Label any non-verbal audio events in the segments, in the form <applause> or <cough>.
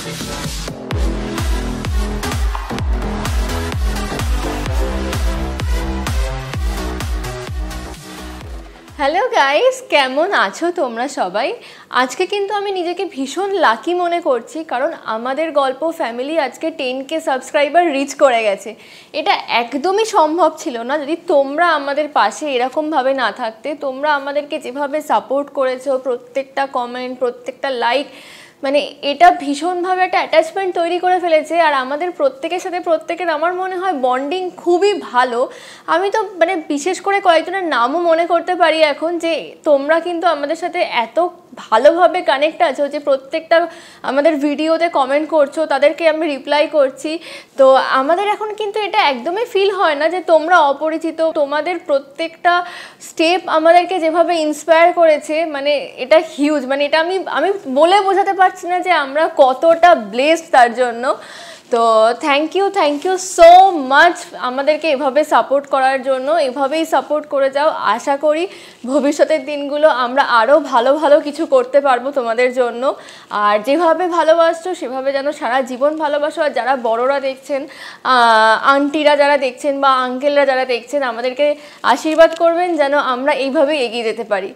hello guys কেমন আছো তোমরা সবাই আজকে কিন্তু আমি নিজেকে ভীষণ লাকি মনে করছি কারণ আমাদের গল্প ফ্যামিলি আজকে টেন কে সাবস্ক্রাইবার রিচ করে গেছে এটা একদমই সম্ভব ছিল না যদি তোমরা আমাদের পাশে এরকমভাবে না থাকতে তোমরা আমাদেরকে যেভাবে সাপোর্ট করেছো প্রত্যেকটা কমেন্ট প্রত্যেকটা লাইক মানে এটা ভীষণভাবে একটা অ্যাটাচমেন্ট তৈরি করে ফেলেছে আর আমাদের প্রত্যেকের সাথে প্রত্যেকের আমার মনে হয় বন্ডিং খুবই ভালো আমি তো মানে বিশেষ করে কয়েকজনের নামও মনে করতে পারি এখন যে তোমরা কিন্তু আমাদের সাথে এত ভালোভাবে কানেক্ট আছো যে প্রত্যেকটা আমাদের ভিডিওতে কমেন্ট করছো তাদেরকে আমি রিপ্লাই করছি তো আমাদের এখন কিন্তু এটা একদমই ফিল হয় না যে তোমরা অপরিচিত তোমাদের প্রত্যেকটা স্টেপ আমাদেরকে যেভাবে ইন্সপায়ার করেছে মানে এটা হিউজ মানে এটা আমি আমি বলে বোঝাতে পারি পারছি না যে আমরা কতটা ব্লেস তার জন্য তো thank you thank you so much আমাদেরকে এভাবে সাপোর্ট করার জন্য এভাবেই সাপোর্ট করে যাও আশা করি ভবিষ্যতের দিনগুলো আমরা আরও ভালো ভালো কিছু করতে পারবো তোমাদের জন্য আর যেভাবে ভালোবাসছো সেভাবে যেন সারা জীবন ভালোবাসো আর যারা বড়রা দেখছেন আন্টিরা যারা দেখছেন বা আঙ্কেলরা যারা দেখছেন আমাদেরকে আশীর্বাদ করবেন যেন আমরা এইভাবে এগিয়ে যেতে পারি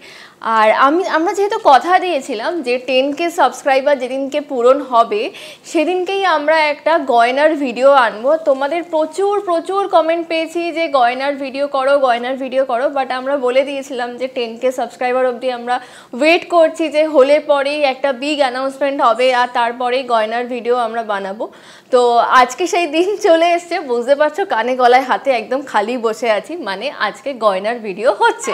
আর আমি আমরা যেহেতু কথা দিয়েছিলাম যে টেন কে সাবস্ক্রাইবার যেদিনকে পূরণ হবে সেদিনকেই আমরা একটা গয়নার ভিডিও আনবো তোমাদের প্রচুর প্রচুর কমেন্ট পেয়েছি যে গয়নার ভিডিও করো গয়নার ভিডিও করো বাট আমরা বলে দিয়েছিলাম যে টেন কে সাবস্ক্রাইবার অবধি আমরা ওয়েট করছি যে হলে পরেই একটা বিগ অ্যানাউন্সমেন্ট হবে আর তারপরেই গয়নার ভিডিও আমরা বানাবো তো আজকে সেই দিন চলে এসছে বুঝতে পারছো কানে গলায় হাতে একদম খালি বসে আছি মানে আজকে গয়নার ভিডিও হচ্ছে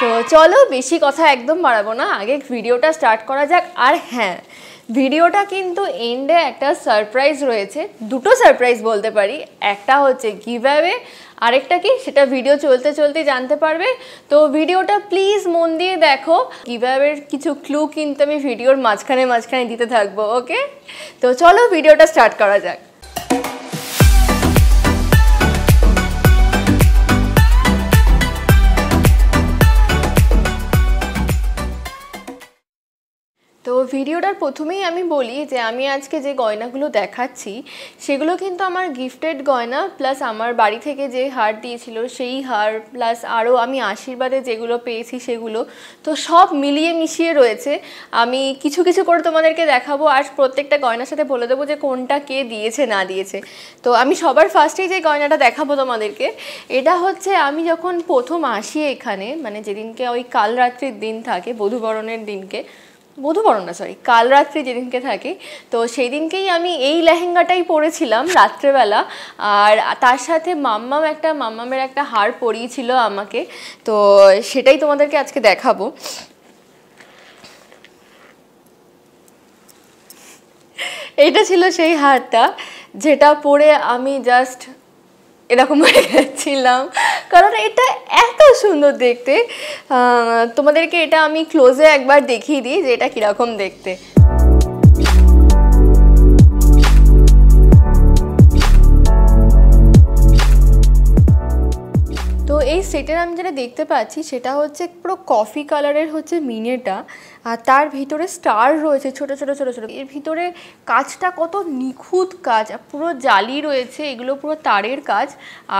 তো চলো বেশি কথা একদম বাড়াবো না আগে ভিডিওটা স্টার্ট করা যাক আর হ্যাঁ ভিডিওটা কিন্তু এন্ডে একটা সারপ্রাইজ রয়েছে দুটো সারপ্রাইজ বলতে পারি একটা হচ্ছে কীভাবে আরেকটা কি সেটা ভিডিও চলতে চলতে জানতে পারবে তো ভিডিওটা প্লিজ মন দিয়ে দেখো কীভাবে কিছু ক্লু কিন্তু আমি ভিডিওর মাঝখানে মাঝখানে দিতে থাকবো ওকে তো চলো ভিডিওটা স্টার্ট করা যাক তো ভিডিওটার প্রথমেই আমি বলি যে আমি আজকে যে গয়নাগুলো দেখাচ্ছি সেগুলো কিন্তু আমার গিফটেড গয়না প্লাস আমার বাড়ি থেকে যে হার দিয়েছিল সেই হার প্লাস আরও আমি আশীর্বাদে যেগুলো পেয়েছি সেগুলো তো সব মিলিয়ে মিশিয়ে রয়েছে আমি কিছু কিছু করে তোমাদেরকে দেখাবো আর প্রত্যেকটা গয়নার সাথে বলে দেবো যে কোনটা কে দিয়েছে না দিয়েছে তো আমি সবার ফার্স্টেই যে গয়নাটা দেখাবো তোমাদেরকে এটা হচ্ছে আমি যখন প্রথম আসি এখানে মানে যেদিনকে ওই কাল রাত্রির দিন থাকে বধুবরণের দিনকে মধুবরণ না সরি কাল রাত্রি যেদিনকে থাকি তো সেই দিনকেই আমি এই লেহেঙ্গাটাই পরেছিলাম রাত্রেবেলা আর তার সাথে মাম্মাম একটা মাম্মামের একটা হার পরিয়েছিল আমাকে তো সেটাই তোমাদেরকে আজকে দেখাবো এটা ছিল সেই হারটা যেটা পরে আমি জাস্ট এরকম হয়ে গেছিলাম <laughs> কারণ এটা এত সুন্দর দেখতে তোমাদেরকে এটা আমি ক্লোজে একবার দেখিয়ে দিই যে এটা কীরকম দেখতে তো এই সেটের আমি যেটা দেখতে পাচ্ছি সেটা হচ্ছে পুরো কফি কালারের হচ্ছে মিনেটা আর তার ভিতরে স্টার রয়েছে ছোট ছোট ছোট ছোট এর ভিতরে কাজটা কত নিখুঁত কাজ আর পুরো জালি রয়েছে এগুলো পুরো তারের কাজ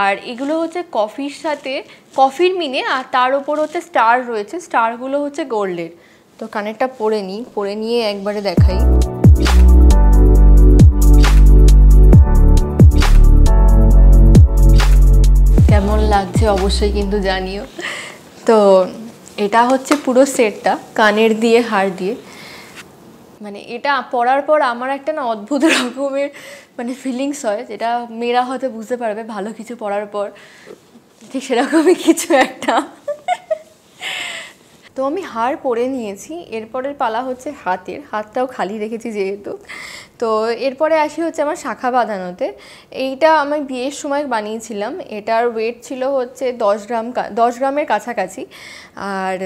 আর এগুলো হচ্ছে কফির সাথে কফির মিনে আর তার ওপর হচ্ছে স্টার রয়েছে স্টারগুলো হচ্ছে গোল্ডের তো কানেরটা পরে নিই পরে নিয়ে একবারে দেখাই কেমন লাগছে অবশ্যই কিন্তু জানিও তো এটা হচ্ছে পুরো সেটটা কানের দিয়ে হার দিয়ে মানে এটা পড়ার পর আমার একটা না অদ্ভুত <laughs> রকমের মানে ফিলিংস হয় যেটা মেয়েরা হয়তো বুঝতে পারবে ভালো কিছু পড়ার পর ঠিক সেরকমই কিছু একটা তো আমি হার পরে নিয়েছি এরপরের পালা হচ্ছে হাতের হাতটাও খালি রেখেছি যেহেতু তো এরপরে আসি হচ্ছে আমার শাখা বাঁধানোতে এইটা আমি বিয়ের সময় বানিয়েছিলাম এটার ওয়েট ছিল হচ্ছে দশ গ্রাম দশ গ্রামের কাছাকাছি আর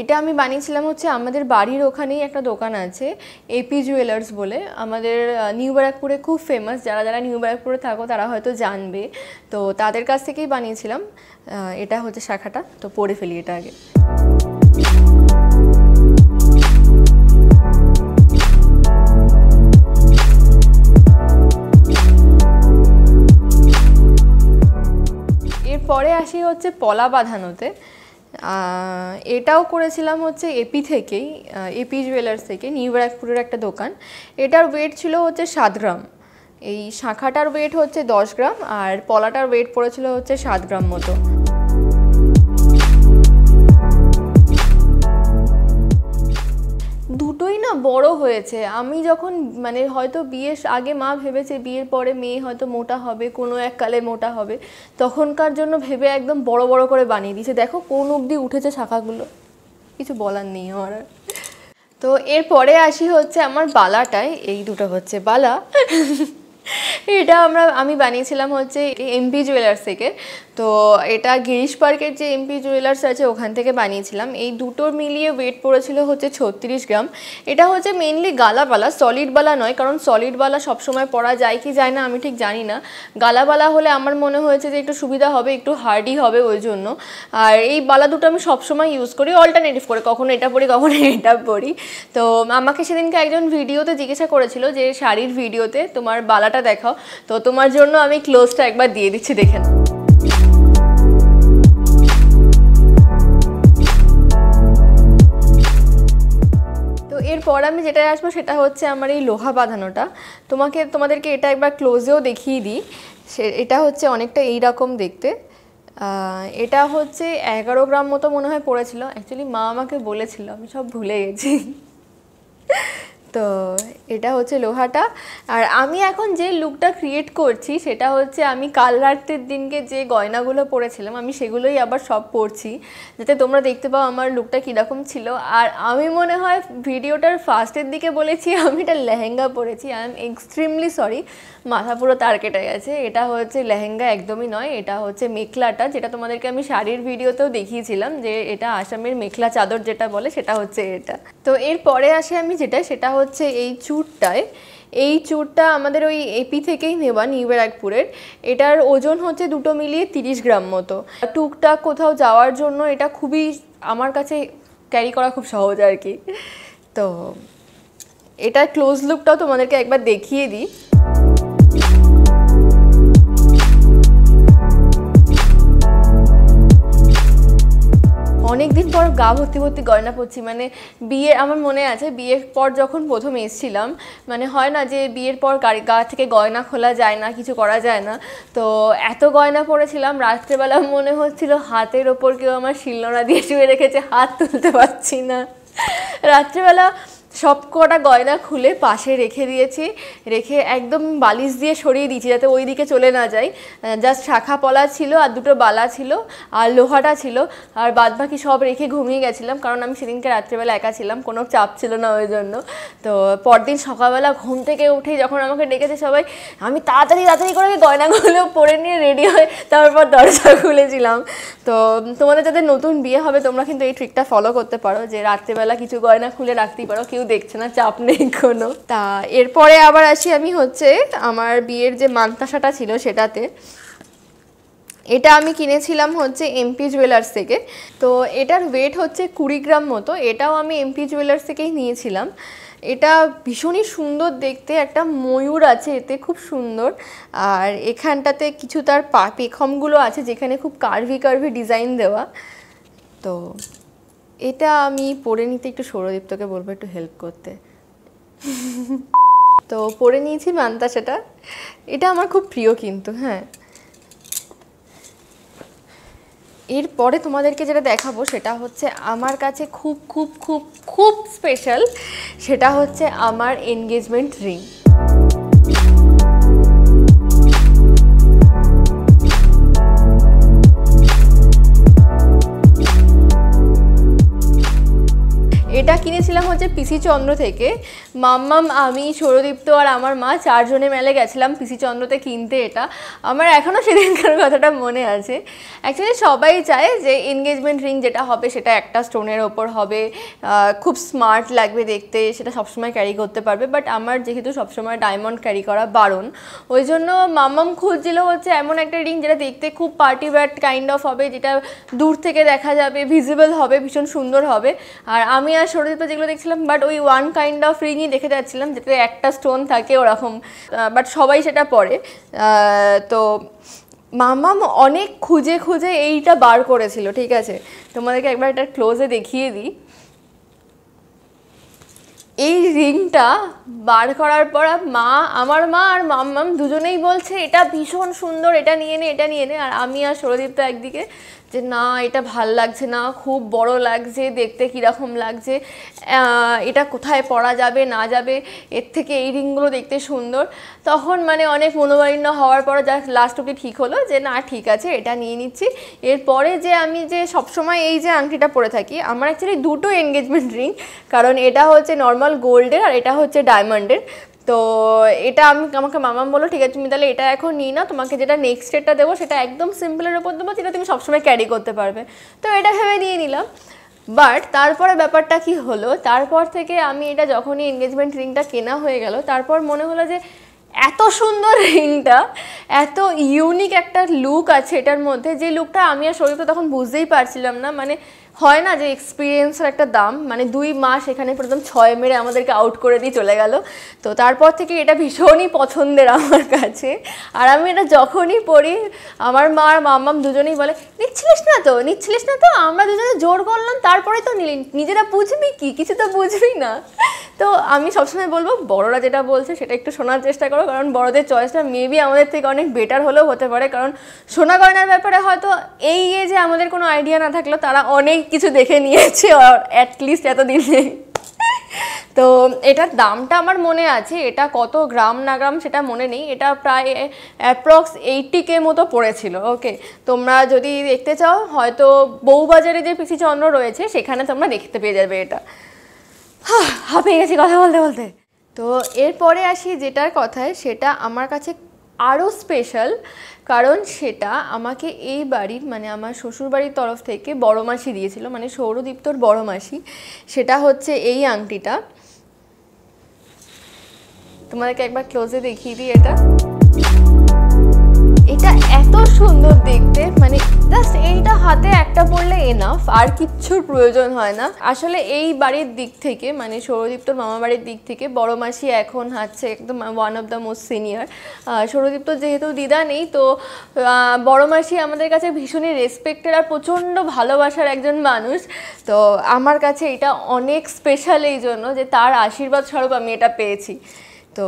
এটা আমি বানিয়েছিলাম হচ্ছে আমাদের বাড়ির ওখানেই একটা দোকান আছে এপি জুয়েলার্স বলে আমাদের নিউ ব্যারাকপুরে খুব ফেমাস যারা যারা নিউ ব্যারাকপুরে থাকো তারা হয়তো জানবে তো তাদের কাছ থেকেই বানিয়েছিলাম এটা হচ্ছে শাখাটা তো পড়ে ফেলি এটা আগে এরপরে আসি হচ্ছে পলা বাঁধানোতে এটাও করেছিলাম হচ্ছে এপি থেকেই এপি জুয়েলার্স থেকে নিউ ব্যারাকপুরের একটা দোকান এটার ওয়েট ছিল হচ্ছে সাত গ্রাম এই শাখাটার ওয়েট হচ্ছে দশ গ্রাম আর পলাটার ওয়েট পড়েছিল হচ্ছে সাত গ্রাম মতো বড় হয়েছে আমি যখন মানে হয়তো বিয়ের আগে মা ভেবেছে বিয়ের পরে মেয়ে হয়তো মোটা হবে কোনো এক কালে মোটা হবে তখনকার জন্য ভেবে একদম বড় বড় করে বানিয়ে দিয়েছে দেখো কোন অবধি উঠেছে শাখাগুলো কিছু বলার নেই আমার আর তো এরপরে আসি হচ্ছে আমার বালাটায় এই দুটো হচ্ছে বালা এটা আমরা আমি বানিয়েছিলাম হচ্ছে এমপি জুয়েলার্স থেকে তো এটা গিরিশ পার্কের যে এমপি জুয়েলার্স আছে ওখান থেকে বানিয়েছিলাম এই দুটোর মিলিয়ে ওয়েট পড়েছিল হচ্ছে ছত্রিশ গ্রাম এটা হচ্ছে মেনলি গালাবালা সলিডবালা নয় কারণ সলিডবালা সবসময় পরা যায় কি যায় না আমি ঠিক জানি না গালাবালা হলে আমার মনে হয়েছে যে একটু সুবিধা হবে একটু হার্ডি হবে ওই জন্য আর এই বালা দুটো আমি সবসময় ইউজ করি অল্টারনেটিভ করে কখনো এটা পড়ি কখনো এটা পরি তো আমাকে সেদিনকে একজন ভিডিওতে জিজ্ঞাসা করেছিল যে শাড়ির ভিডিওতে তোমার বালাটা দেখাও তো তোমার জন্য আমি ক্লোজটা একবার দিয়ে দিচ্ছি দেখে নাও আমি যেটায় আসবো সেটা হচ্ছে আমার এই লোহা বাঁধানোটা তোমাকে তোমাদেরকে এটা একবার ক্লোজেও দেখিয়ে দিই সে এটা হচ্ছে অনেকটা এই রকম দেখতে এটা হচ্ছে এগারো গ্রাম মতো মনে হয় পড়েছিল অ্যাকচুয়ালি মা আমাকে বলেছিল আমি সব ভুলে গেছি তো এটা হচ্ছে লোহাটা আর আমি এখন যে লুকটা ক্রিয়েট করছি সেটা হচ্ছে আমি কাল রাত্রের দিনকে যে গয়নাগুলো পরেছিলাম আমি সেগুলোই আবার সব পরছি যাতে তোমরা দেখতে পাও আমার লুকটা কীরকম ছিল আর আমি মনে হয় ভিডিওটার ফার্স্টের দিকে বলেছি <laughs> আমি এটা লেহেঙ্গা পরেছি আই এম এক্সট্রিমলি সরি মাথা পুরো তার কেটে গেছে এটা হচ্ছে লেহেঙ্গা একদমই নয় এটা হচ্ছে মেখলাটা যেটা তোমাদেরকে আমি শাড়ির ভিডিওতেও দেখিয়েছিলাম যে এটা আসামের মেখলা চাদর যেটা বলে সেটা হচ্ছে এটা তো এরপরে আসে আমি যেটা সেটা হচ্ছে হচ্ছে এই চুরটায় এই চুরটা আমাদের ওই এপি থেকেই নেওয়া নিউ ব্যারাকপুরের এটার ওজন হচ্ছে দুটো মিলিয়ে তিরিশ গ্রাম মতো টুকটাক কোথাও যাওয়ার জন্য এটা খুবই আমার কাছে ক্যারি করা খুব সহজ আর কি তো এটার ক্লোজ লুকটাও তোমাদেরকে একবার দেখিয়ে দিই অনেক দিন পর গা ভর্তি ভর্তি গয়না পড়ছি মানে বিয়ে আমার মনে আছে বিয়ের পর যখন প্রথম এসছিলাম মানে হয় না যে বিয়ের পর গা থেকে গয়না খোলা যায় না কিছু করা যায় না তো এত গয়না পরেছিলাম রাত্রেবেলা মনে হচ্ছিল হাতের ওপর কেউ আমার শিলনোড়া দিয়ে শুয়ে রেখেছে হাত তুলতে পারছি না রাত্রেবেলা সব কটা গয়না খুলে পাশে রেখে দিয়েছি রেখে একদম বালিশ দিয়ে সরিয়ে দিয়েছি যাতে ওই দিকে চলে না যায় জাস্ট শাখা পলা ছিল আর দুটো বালা ছিল আর লোহাটা ছিল আর বাদ বাকি সব রেখে ঘুমিয়ে গেছিলাম কারণ আমি সেদিনকে রাত্রেবেলা একা ছিলাম কোনো চাপ ছিল না ওই জন্য তো পরদিন সকালবেলা ঘুম থেকে উঠে যখন আমাকে ডেকেছে সবাই আমি তাড়াতাড়ি তাড়াতাড়ি করে গয়নাগুলো পরে নিয়ে রেডি হয়ে তারপর দরজা খুলেছিলাম তো তোমাদের যাদের নতুন বিয়ে হবে তোমরা কিন্তু এই ট্রিকটা ফলো করতে পারো যে রাত্রেবেলা কিছু গয়না খুলে রাখতেই পারো কেউ দেখছে না চাপ নেই কোনো তা এরপরে আবার আসি আমি হচ্ছে আমার বিয়ের যে মান্তাসাটা ছিল সেটাতে এটা আমি কিনেছিলাম হচ্ছে এমপি জুয়েলার্স থেকে তো এটার ওয়েট হচ্ছে কুড়ি গ্রাম মতো এটাও আমি এমপি জুয়েলার্স থেকেই নিয়েছিলাম এটা ভীষণই সুন্দর দেখতে একটা ময়ূর আছে এতে খুব সুন্দর আর এখানটাতে কিছু তার পা পেখমগুলো আছে যেখানে খুব কার্ভি কার্ভি ডিজাইন দেওয়া তো এটা আমি পরে নিতে একটু সৌরদীপ্তকে বলবো একটু হেল্প করতে <laughs> তো পরে নিয়েছি মান্তা সেটা এটা আমার খুব প্রিয় কিন্তু হ্যাঁ এরপরে তোমাদেরকে যেটা দেখাবো সেটা হচ্ছে আমার কাছে খুব খুব খুব খুব স্পেশাল সেটা হচ্ছে আমার এনগেজমেন্ট রিং এটা কিনেছিলাম হচ্ছে পিসি চন্দ্র থেকে মাম্মাম আমি সৌরদীপ্ত আর আমার মা চারজনে মেলে গেছিলাম পিসি চন্দ্রতে কিনতে এটা আমার এখনও সেদিনকার কথাটা মনে আছে অ্যাকচুয়ালি সবাই চায় যে এনগেজমেন্ট রিং যেটা হবে সেটা একটা স্টোনের ওপর হবে খুব স্মার্ট লাগবে দেখতে সেটা সবসময় ক্যারি করতে পারবে বাট আমার যেহেতু সবসময় ডায়মন্ড ক্যারি করা বারণ ওই জন্য মাম্মাম খুঁজছিল হচ্ছে এমন একটা রিং যেটা দেখতে খুব পার্টি ব্যাট কাইন্ড অফ হবে যেটা দূর থেকে দেখা যাবে ভিজিবল হবে ভীষণ সুন্দর হবে আর আমি আর সরজিত যেগুলো দেখছিলাম বাট ওই ওয়ান কাইন্ড অফ রিংই দেখে যাচ্ছিলাম যেটা একটা স্টোন থাকে ওরকম বাট সবাই সেটা পরে তো মামাম অনেক খুঁজে খুঁজে এইটা বার করেছিল ঠিক আছে তোমাদেরকে একবার এটা ক্লোজে দেখিয়ে দিই এই রিংটা বার করার পর মা আমার মা আর মাম্মাম দুজনেই বলছে এটা ভীষণ সুন্দর এটা নিয়ে নে এটা নিয়ে নে আর আমি আর সৌরদীপ্ত একদিকে যে না এটা ভাল লাগছে না খুব বড় লাগছে দেখতে কীরকম লাগছে এটা কোথায় পরা যাবে না যাবে এর থেকে এই রিংগুলো দেখতে সুন্দর তখন মানে অনেক মনোমালিন্য হওয়ার পর যা লাস্ট অব্দি ঠিক হলো যে না ঠিক আছে এটা নিয়ে নিচ্ছি এরপরে যে আমি যে সবসময় এই যে আংটিটা পরে থাকি আমার অ্যাকচুয়ালি দুটো এনগেজমেন্ট রিং কারণ এটা হচ্ছে নর্মাল গোল্ডের আর এটা হচ্ছে ডায়মন্ডের তো এটা আমি আমাকে মামাম বলো ঠিক আছে তুমি তাহলে এটা এখন নিই না তোমাকে যেটা নেক্সট ডেটটা দেবো সেটা একদম সিম্পলের ওপর দেবো যেটা তুমি সবসময় ক্যারি করতে পারবে তো এটা ভেবে নিয়ে নিলাম বাট তারপরে ব্যাপারটা কি হলো তারপর থেকে আমি এটা যখনই এনগেজমেন্ট রিংটা কেনা হয়ে গেল তারপর মনে হলো যে এত সুন্দর রিংটা এত ইউনিক একটা লুক আছে এটার মধ্যে যে লুকটা আমি আর তো তখন বুঝতেই পারছিলাম না মানে হয় না যে এক্সপিরিয়েন্সের একটা দাম মানে দুই মাস এখানে প্রথম ছয় মেরে আমাদেরকে আউট করে দিয়ে চলে গেল তো তারপর থেকে এটা ভীষণই পছন্দের আমার কাছে আর আমি এটা যখনই পড়ি আমার মা আর মাম্মাম দুজনেই বলে নিচ্ছিলিস না তো নিচ্ছিলিস না তো আমরা দুজনে জোর করলাম তারপরে তো নিলি নিজেরা বুঝবি কি কিছু তো বুঝবি না তো আমি সবসময় বলবো বড়রা যেটা বলছে সেটা একটু শোনার চেষ্টা করো কারণ বড়দের চয়েসটা মেবি আমাদের থেকে অনেক বেটার হলেও হতে পারে কারণ সোনা গয়নার ব্যাপারে হয়তো এই যে আমাদের কোনো আইডিয়া না থাকলেও তারা অনেক কিছু দেখে নিয়েছে অ্যাটলিস্ট <laughs> এতদিনে তো এটার দামটা আমার মনে আছে এটা কত গ্রাম না গ্রাম সেটা মনে নেই এটা প্রায় অ্যাপ্রক্স এইটটি কে মতো পড়েছিল ওকে তোমরা যদি দেখতে চাও হয়তো বউবাজারে যে পিসি চন্দ্র রয়েছে সেখানে তোমরা দেখতে পেয়ে যাবে এটা হাঁপে গেছি কথা বলতে বলতে তো এরপরে আসি যেটার কথায় সেটা আমার কাছে আরও স্পেশাল কারণ সেটা আমাকে এই বাড়ির মানে আমার শ্বশুর বাড়ির তরফ থেকে বড় মাসি দিয়েছিল মানে সৌরদীপ্তর বড় মাসি সেটা হচ্ছে এই আংটিটা তোমাদেরকে একবার ক্লোজে দেখিয়ে দিই এটা এটা এত সুন্দর দেখতে মানে জাস্ট এইটা হাতে একটা পড়লে এনাফ আর কিচ্ছুর প্রয়োজন হয় না আসলে এই বাড়ির দিক থেকে মানে সৌরদীপ্তর মামা বাড়ির দিক থেকে বড় মাসি এখন হাঁটছে একদম one of the most senior Souradipta যেহেতু দিদা নেই তো বড় মাসি আমাদের কাছে ভীষণই রেসপেক্টেড আর প্রচণ্ড ভালোবাসার একজন মানুষ তো আমার কাছে এটা অনেক স্পেশাল এই জন্য যে তার আশীর্বাদ স্বরূপ আমি এটা পেয়েছি তো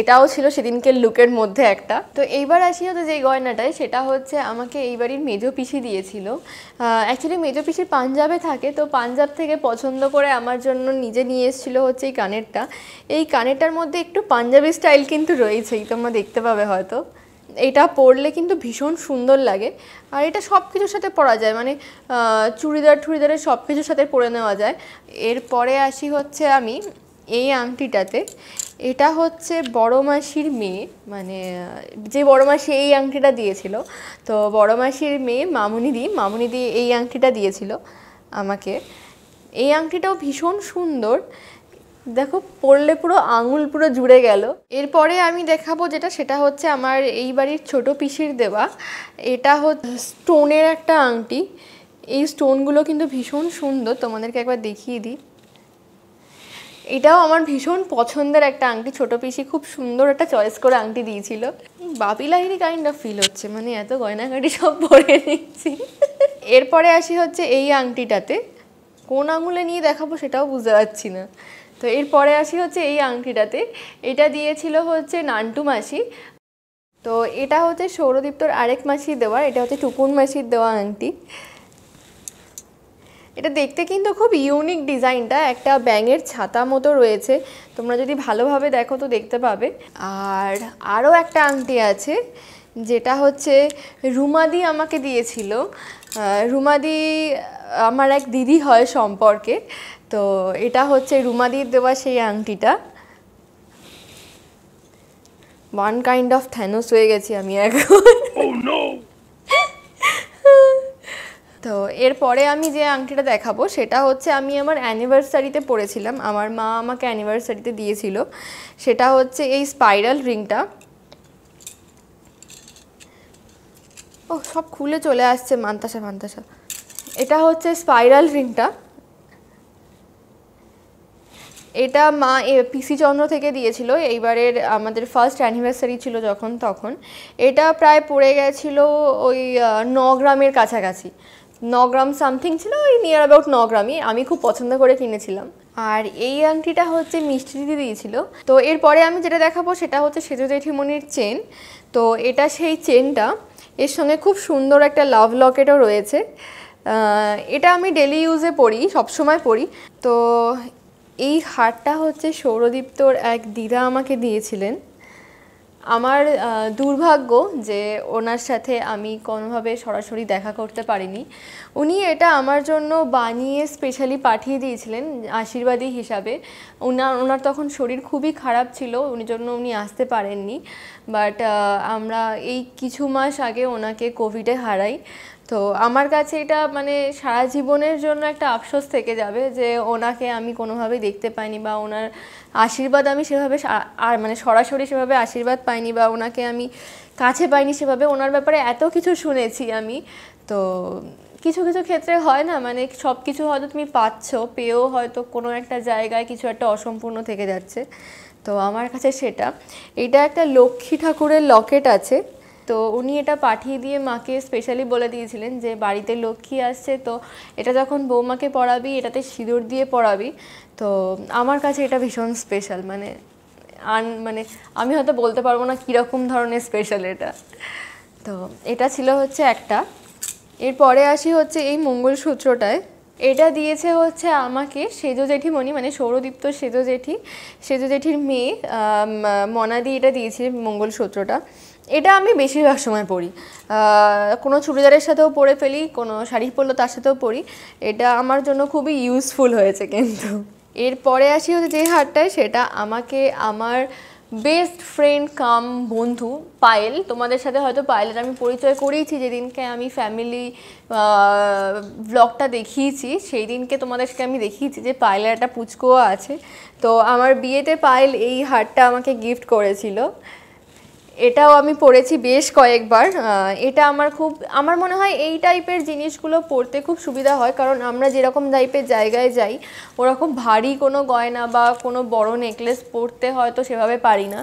এটাও ছিল সেদিনকে লুকের মধ্যে একটা তো এইবার আসি হতো যে গয়নাটায় সেটা হচ্ছে আমাকে এই বাড়ির মেজো পিসি দিয়েছিল অ্যাকচুয়ালি মেজো পিসি পাঞ্জাবে থাকে তো পাঞ্জাব থেকে পছন্দ করে আমার জন্য নিজে নিয়ে এসেছিলো হচ্ছে এই কানেরটা এই কানেরটার মধ্যে একটু পাঞ্জাবি স্টাইল কিন্তু রয়েছেই তোমরা দেখতে পাবে হয়তো এটা পরলে কিন্তু ভীষণ সুন্দর লাগে আর এটা সব কিছুর সাথে পরা যায় মানে চুড়িদার টুড়িদারের সব কিছুর সাথে পরে নেওয়া যায় এরপরে আসি হচ্ছে আমি এই আংটিটাতে এটা হচ্ছে বড় মাসির মেয়ে মানে যে বড় মাসি এই আংটিটা দিয়েছিল তো বড় মাসির মেয়ে মামুনিদি মামুনিদি এই আংটিটা দিয়েছিল আমাকে এই আংটিটাও ভীষণ সুন্দর দেখো পড়লে পুরো আঙুল পুরো জুড়ে গেল এরপরে আমি দেখাবো যেটা সেটা হচ্ছে আমার এই বাড়ির ছোটো পিসির দেওয়া এটা হচ্ছে স্টোনের একটা আংটি এই স্টোনগুলো কিন্তু ভীষণ সুন্দর তোমাদেরকে একবার দেখিয়ে দিই এটাও আমার ভীষণ পছন্দের একটা আংটি ছোট পিসি খুব সুন্দর একটা চয়েস করে আংটি দিয়েছিল Bappi Lahiri kind of feel হচ্ছে মানে এত গয়নাঘাটি সব পরে নিচ্ছি এরপরে আসি হচ্ছে এই আংটিটাতে কোন আঙুলে নিয়ে দেখাবো সেটাও বুঝতে পারছি না তো এরপরে আসি হচ্ছে এই আংটিটাতে এটা দিয়েছিল হচ্ছে নান্টু মাসি তো এটা হচ্ছে সৌরদীপ্তর আরেক মাসির দেওয়া এটা হচ্ছে টুকুন মাসির দেওয়া আংটি এটা দেখতে কিন্তু খুব ইউনিক ডিজাইনটা একটা ব্যাঙের ছাতা মতো রয়েছে তোমরা যদি ভালোভাবে দেখো তো দেখতে পাবে আর আরও একটা আংটি আছে যেটা হচ্ছে রুমাদি আমাকে দিয়েছিল রুমাদি আমার এক দিদি হয় সম্পর্কে তো এটা হচ্ছে রুমাদির দেওয়া সেই আংটিটা ওয়ান কাইন্ড অফ থ্যানোস হয়ে গেছি আমি এখন oh, তো এরপরে আমি যে আংটিটা দেখাবো সেটা হচ্ছে আমি আমার অ্যানিভার্সারিতে পড়েছিলাম আমার মা আমাকে অ্যানিভার্সারিতে দিয়েছিল সেটা হচ্ছে এই স্পাইরাল রিংটা ও সব খুলে চলে আসছে মান্তাসা মান্তাসা এটা হচ্ছে স্পাইরাল রিংটা এটা মা পিসি চন্দ্র থেকে দিয়েছিল এইবারের আমাদের ফার্স্ট অ্যানিভার্সারি ছিল যখন তখন এটা প্রায় পড়ে গেছিলো ওই ন গ্রামের কাছাকাছি ন গ্রাম সামথিং ছিল ওই নিয়ার অ্যাবাউট ন গ্রামই আমি খুব পছন্দ করে কিনেছিলাম আর এই আংটিটা হচ্ছে মিষ্টি দিদি দিয়েছিল তো এরপরে আমি যেটা দেখাবো সেটা হচ্ছে সেজু জেঠিমণির চেন তো এটা সেই চেনটা এর সঙ্গে খুব সুন্দর একটা লাভ লকেটও রয়েছে এটা আমি ডেলি ইউজে পড়ি সবসময় পড়ি তো এই হারটা হচ্ছে সৌরদীপ্তর এক দিদা আমাকে দিয়েছিলেন আমার দুর্ভাগ্য যে ওনার সাথে আমি কোনোভাবে সরাসরি দেখা করতে পারিনি উনি এটা আমার জন্য বানিয়ে স্পেশালি পাঠিয়ে দিয়েছিলেন আশীর্বাদী হিসাবে ওনার ওনার তখন শরীর খুবই খারাপ ছিল উনি জন্য উনি আসতে পারেননি বাট আমরা এই কিছু মাস আগে ওনাকে কোভিডে হারাই তো আমার কাছে এটা মানে সারা জীবনের জন্য একটা আফসোস থেকে যাবে যে ওনাকে আমি কোনোভাবেই দেখতে পাইনি বা ওনার আশীর্বাদ আমি সেভাবে আর মানে সরাসরি সেভাবে আশীর্বাদ পাইনি বা ওনাকে আমি কাছে পাইনি সেভাবে ওনার ব্যাপারে এত কিছু শুনেছি আমি তো কিছু কিছু ক্ষেত্রে হয় না মানে সব কিছু হয়তো তুমি পাচ্ছ পেয়েও হয়তো কোনো একটা জায়গায় কিছু একটা অসম্পূর্ণ থেকে যাচ্ছে তো আমার কাছে সেটা এটা একটা লক্ষ্মী ঠাকুরের লকেট আছে তো উনি এটা পাঠিয়ে দিয়ে মাকে স্পেশালি বলে দিয়েছিলেন যে বাড়িতে লক্ষ্মী আসছে তো এটা যখন বৌমাকে পড়াবি এটাতে সিঁদুর দিয়ে পড়াবি তো আমার কাছে এটা ভীষণ স্পেশাল মানে আন মানে আমি হয়তো বলতে পারবো না কীরকম ধরনের স্পেশাল এটা তো এটা ছিল হচ্ছে একটা এরপরে আসি হচ্ছে এই মঙ্গলসূত্রটায় এটা দিয়েছে হচ্ছে আমাকে সেজো জেঠিমণি মানে সৌরদীপ্ত সেজো জেঠি সেজো জেঠির মেয়ে মনাদি এটা দিয়েছে মঙ্গলসূত্রটা এটা আমি বেশিরভাগ সময় পরি কোনো চুড়িদারের সাথেও পরে ফেলি কোনো শাড়ি পরলে তার সাথেও পরি এটা আমার জন্য খুবই ইউজফুল হয়েছে কিন্তু এরপরে আসি হচ্ছে যে হারটায় সেটা আমাকে আমার বেস্ট ফ্রেন্ড কাম বন্ধু পায়েল তোমাদের সাথে হয়তো পায়েলের আমি পরিচয় করিয়েছি যেদিনকে আমি ফ্যামিলি ব্লগটা দেখিয়েছি সেই দিনকে তোমাদেরকে আমি দেখিয়েছি যে পায়েলের একটা পুচকোয়া আছে তো আমার বিয়েতে পায়েল এই হারটা আমাকে গিফট করেছিল এটাও আমি পড়েছি বেশ কয়েকবার এটা আমার খুব আমার মনে হয় এই টাইপের জিনিসগুলো পড়তে খুব সুবিধা হয় কারণ আমরা যেরকম টাইপের জায়গায় যাই ওরকম ভারী কোনো গয়না বা কোনো বড় নেকলেস পরতে হয়তো সেভাবে পারি না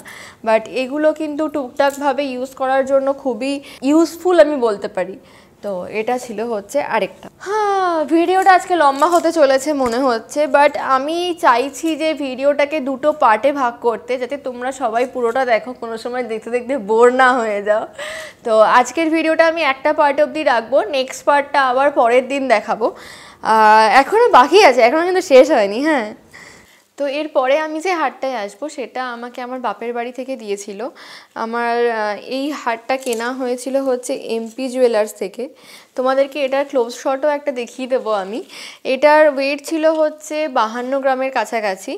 বাট এগুলো কিন্তু টুকটাকভাবে ইউজ করার জন্য খুবই ইউজফুল আমি বলতে পারি তো এটা ছিল হচ্ছে আরেকটা হ্যাঁ ভিডিওটা আজকে লম্বা হতে চলেছে মনে হচ্ছে বাট আমি চাইছি যে ভিডিওটাকে দুটো পার্টে ভাগ করতে যাতে তোমরা সবাই পুরোটা দেখো কোনো সময় দেখতে দেখতে বোর না হয়ে যাও তো আজকের ভিডিওটা আমি একটা পার্ট অবধি রাখবো নেক্সট পার্টটা আবার পরের দিন দেখাবো এখনও বাকি আছে এখনও কিন্তু শেষ হয়নি হ্যাঁ তো এরপরে আমি যে হারটায় আসবো সেটা আমাকে আমার বাপের বাড়ি থেকে দিয়েছিল আমার এই হারটা কেনা হয়েছিল হচ্ছে এমপি জুয়েলার্স থেকে তোমাদেরকে এটার ক্লোজ শটও একটা দেখিয়ে দেবো আমি এটার ওয়েট ছিল হচ্ছে বাহান্ন গ্রামের কাছাকাছি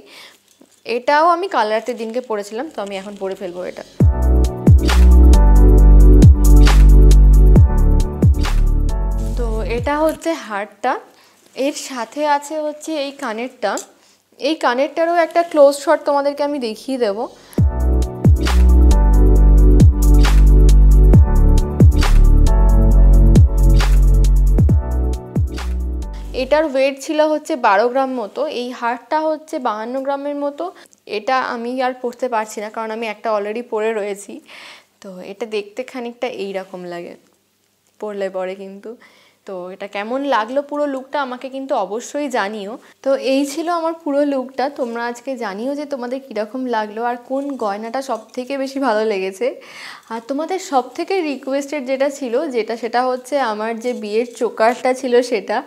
এটাও আমি কালারতে দিনকে পড়েছিলাম তো আমি এখন পরে ফেলবো এটা তো এটা হচ্ছে হারটা এর সাথে আছে হচ্ছে এই কানেরটা এই কানেরটারও একটা ক্লোজ শট তোমাদেরকে আমি দেখিয়ে দেবো এটার ওয়েট ছিল হচ্ছে বারো গ্রাম মতো এই হারটা হচ্ছে বাহান্ন গ্রামের মতো এটা আমি আর পড়তে পারছি না কারণ আমি একটা অলরেডি পরে রয়েছি তো এটা দেখতে খানিকটা এইরকম লাগে পড়লে পরে কিন্তু তো এটা কেমন লাগলো পুরো লুকটা আমাকে কিন্তু অবশ্যই জানিও তো এই ছিল আমার পুরো লুকটা তোমরা আজকে জানিও যে তোমাদের কীরকম লাগলো আর কোন গয়নাটা সব থেকে বেশি ভালো লেগেছে আর তোমাদের সব থেকে রিকোয়েস্টেড যেটা ছিল যেটা সেটা হচ্ছে আমার যে বিয়ের চোকারটা ছিল সেটা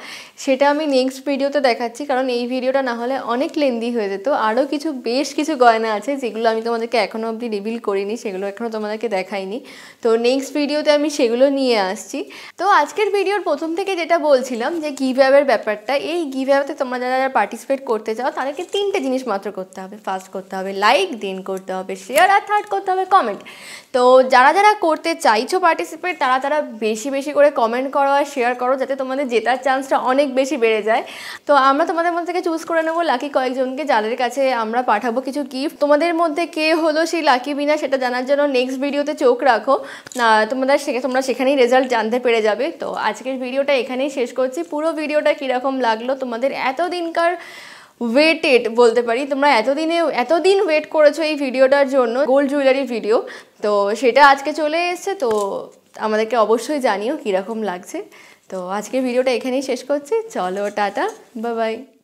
সেটা আমি নেক্সট ভিডিওতে দেখাচ্ছি কারণ এই ভিডিওটা না হলে অনেক লেন্দি হয়ে যেত আরও কিছু বেশ কিছু গয়না আছে যেগুলো আমি তোমাদেরকে এখনও অবধি রিভিল করিনি সেগুলো এখনও তোমাদেরকে দেখাইনি তো নেক্সট ভিডিওতে আমি সেগুলো নিয়ে আসছি তো আজকের ভিডিওর প্রথম প্রথম থেকে যেটা বলছিলাম যে গিভ ব্যাপারটা এই গিভ তোমরা যারা যারা পার্টিসিপেট করতে চাও তাদেরকে তিনটে জিনিস মাত্র করতে হবে ফার্স্ট করতে হবে লাইক দেন করতে হবে শেয়ার আর থার্ড করতে হবে কমেন্ট তো যারা যারা করতে চাইছো পার্টিসিপেট তারা তারা বেশি বেশি করে কমেন্ট করো আর শেয়ার করো যাতে তোমাদের জেতার চান্সটা অনেক বেশি বেড়ে যায় তো আমরা তোমাদের মধ্যে থেকে চুজ করে নেবো লাকি কয়েকজনকে যাদের কাছে আমরা পাঠাবো কিছু গিফট তোমাদের মধ্যে কে হলো সেই লাকি বিনা সেটা জানার জন্য নেক্সট ভিডিওতে চোখ রাখো তোমরা তোমরা সেখানেই রেজাল্ট জানতে পেরে যাবে তো আজকের ভিডিও ভিডিওটা এখানেই শেষ করছি পুরো ভিডিওটা কীরকম লাগলো তোমাদের এতদিনকার ওয়েটেড বলতে পারি তোমরা এতদিনে এতদিন ওয়েট করেছো এই ভিডিওটার জন্য গোল্ড জুয়েলারি ভিডিও তো সেটা আজকে চলে এসছে তো আমাদেরকে অবশ্যই জানিও কীরকম লাগছে তো আজকে ভিডিওটা এখানেই শেষ করছি চলো টাটা বাবাই